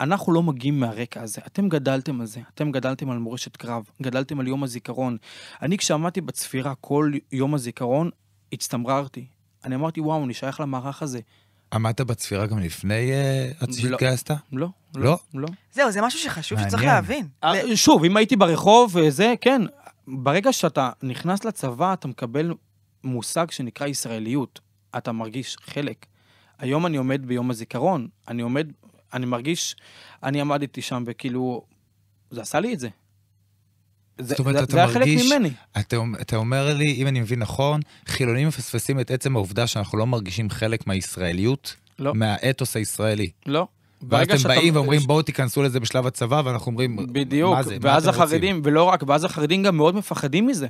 אנחנו לא מגיעים מהרקע הזה. אתם גדלתם על זה, אתם גדלתם על מורשת קרב, גדלתם על יום הזיכרון. אני, כשעמדתי בצפירה כל יום הזיכרון, הצטמררתי. אני אמרתי, וואו, אני שייך למערך הזה. עמדת בצפירה גם לפני שהתגייסת? אה, לא. לא. לא? לא. לא? זהו, זה משהו שחשוב שצריך להבין. אה, שוב, אם הייתי ברחוב, אה, זה, כן. ברגע שאתה נכנס לצבא, אתה מקבל מושג שנקרא ישראליות. אתה מרגיש חלק. היום אני עומד ביום הזיכרון, אני עומד אני מרגיש, אני עמדתי שם וכאילו, זה עשה לי את זה. זה, זאת אומרת, זה, אתה זה מרגיש, היה חלק ממני. אתה, אתה אומר לי, אם אני מבין נכון, חילונים מפספסים את עצם העובדה שאנחנו לא מרגישים חלק מהישראליות, לא. מהאתוס הישראלי. לא. ואז אתם באים ואומרים, בואו תיכנסו לזה בשלב הצבא, ואנחנו אומרים, בדיוק, מה זה? מה אתם רוצים? בדיוק, ואז החרדים, ולא רק, ואז החרדים גם מאוד מפחדים מזה.